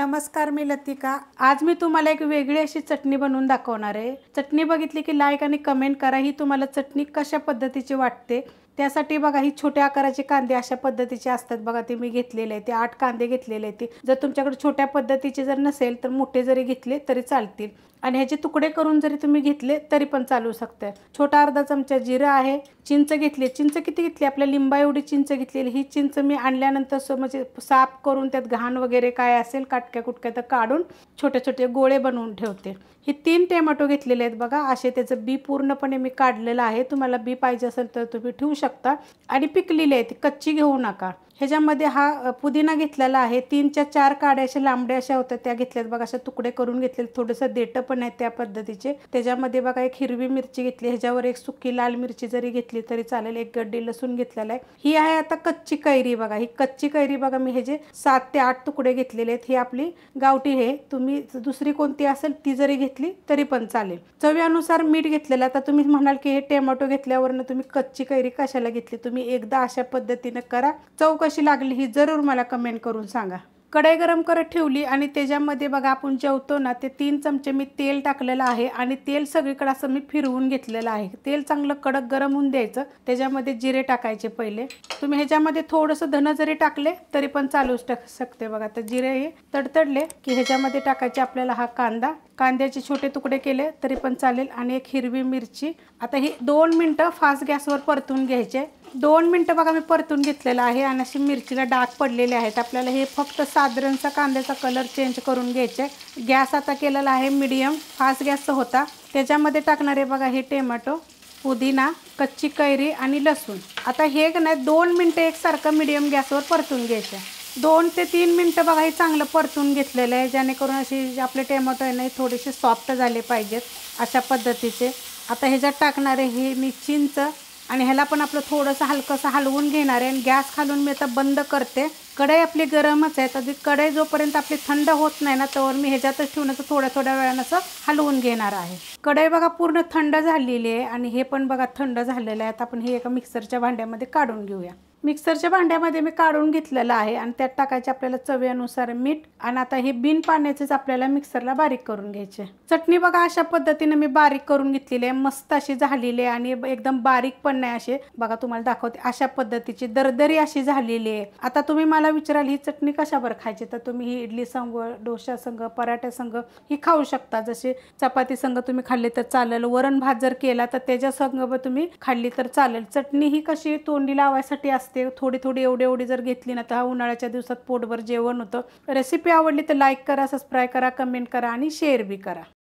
नमस्कार मी लतिका आज मी तुम्हाला एक वेगळी अशी चटणी बनवून दाखवणार आहे चटणी बघितली की लाईक आणि कमेंट करा ही तुम्हाला चटणी कशा पद्धतीची वाटते त्यासाठी बघा ही छोट्या आकाराचे कांदे अशा पद्धतीचे असतात बघा ते मी घेतलेले आहे ते आठ कांदे घेतलेले आहेत जर तुमच्याकडे छोट्या पद्धतीचे जर नसेल तर मोठे जरी घेतले तरी चालतील आणि ह्याचे तुकडे करून जरी तुम्ही घेतले तरी पण चालू शकते छोटा अर्धा चमचा जिरं आहे चिंच घेतली चिंच किती घेतली आपल्या लिंबा एवढी चिंच घेतलेली ही चिंच मी आणल्यानंतर म्हणजे साफ करून त्यात घाण वगैरे काय असेल काटक्या कुटक्या तर काढून छोटे छोटे गोळे बनवून ठेवते हे तीन टेमॅटो घेतलेले आहेत बघा असे त्याचं बी पूर्णपणे मी काढलेलं आहे तुम्हाला बी पाहिजे असेल तर तुम्ही ठेवू शकता शकता आणि पिकलेली आहे ती कच्ची घेऊ नका ह्याच्यामध्ये हा पुदिना घेतलेला आहे तीनच्या चार काड्या अशा लांबड्या अशा होत्या त्या घेतल्यात बघा अशा तुकडे करून घेतले थोडंसं देटं पण आहेत त्या पद्धतीचे त्याच्यामध्ये बघा एक हिरवी मिरची घेतली ह्याच्यावर एक सुकी लाल मिरची जरी घेतली तरी चालेल एक गड्डी लसूण घेतलेला आहे ही आहे आता कच्ची कैरी बघा ही कच्ची कैरी बघा मी हे जे सात ते आठ तुकडे घेतलेले आहेत ही आपली गावठी हे तुम्ही दुसरी कोणती असेल ती जरी घेतली तरी पण चालेल चव्यानुसार मीठ घेतलेलं आता तुम्ही म्हणाल की हे टोमॅटो घेतल्यावरनं तुम्ही कच्ची कैरी कशाला घेतली तुम्ही एकदा अशा पद्धतीनं करा चौक कशी लागली ही जरूर मला कमेंट करून सांगा कढई गरम करत ठेवली आणि त्याच्यामध्ये बघा आपण जेवतो ना ते तीन चमचे मी तेल टाकलेलं आहे आणि तेल सगळीकडे असं मी फिरवून घेतलेलं आहे तेल चांगलं कडक गरम होऊन द्यायचं त्याच्यामध्ये जिरे टाकायचे पहिले तुम्ही ह्याच्यामध्ये थोडंसं धन जरी टाकले तरी पण चालूच टाक शकते बघा तर जिरे हे तडतडले की ह्याच्यामध्ये टाकायचे आपल्याला हा कांदा कांद्याचे छोटे तुकडे केले तरी पण चालेल आणि एक हिरवी मिरची आता ही दोन मिनटं फास्ट गॅसवर परतून घ्यायचे दोन मिनटं बघा मी परतून घेतलेलं आहे आणि अशी मिरचीला डाग पडलेले आहेत आपल्याला हे फक्त साधारणचा कांद्याचा कलर चेंज करून घ्यायचे गॅस आता केलेला आहे मिडियम फास्ट गॅसचा होता त्याच्यामध्ये टाकणारे बघा हे टेमॅटो पुदिना कच्ची कैरी आणि लसूण आता हे नाही दोन मिनटं एकसारखं मिडियम गॅसवर परतून घ्यायचं दोन ते तीन मिनटं बघा हे चांगलं परतून घेतलेलं आहे जेणेकरून अशी आपले टेमॅटो आहे ना थोडेसे सॉफ्ट झाले पाहिजेत अशा पद्धतीचे आता ह्याच्यात टाकणारे हे मी चिंच आणि ह्याला पण आपलं थोडंसं हलकंसं हलवून घेणार आहे आणि गॅस खालून मी आता बंद करते कढई आपली गरमच आहे तर कढई जोपर्यंत आपली थंड होत नाही ना तर मी ह्याच्यातच ठेवून असं थोड्या थोड्या वेळानं असं हलवून घेणार आहे कढई बघा पूर्ण थंड झालेली आहे आणि हे पण बघा थंड झालेलं आहे आता आपण हे एका मिक्सरच्या भांड्यामध्ये काढून घेऊया मिक्सरच्या भांड्यामध्ये मी काढून घेतलेलं आहे आणि त्यात टाकायचे आपल्याला चवीनुसार मीठ आणि आता हे बिन पाण्याचेच आपल्याला मिक्सरला बारीक करून घ्यायचे चटणी बघा अशा पद्धतीने मी बारीक करून घेतलेली आहे मस्त अशी झालेली आहे आणि एकदम बारीक पण नाही असे बघा तुम्हाला दाखवते अशा पद्धतीची दरदरी अशी झालेली आहे आता तुम्ही मला विचाराल ही चटणी कशावर खायची तर तुम्ही ही इडली संघ डोशा संघ पराठ्या संघ ही खाऊ शकता जसे चपाती संघ तुम्ही खाल्ले तर चालेल वरण भात जर केला तर त्याच्या संघ तुम्ही खाल्ली तर चालेल चटणी ही कशी तोंडी लावायसाठी असते असते थोडी थोडी एवढी एवढी जर घेतली ना तर हा उन्हाळ्याच्या दिवसात पोटभर जेवण होतं रेसिपी आवडली तर लाईक करा सबस्क्राईब करा कमेंट करा आणि शेअर बी करा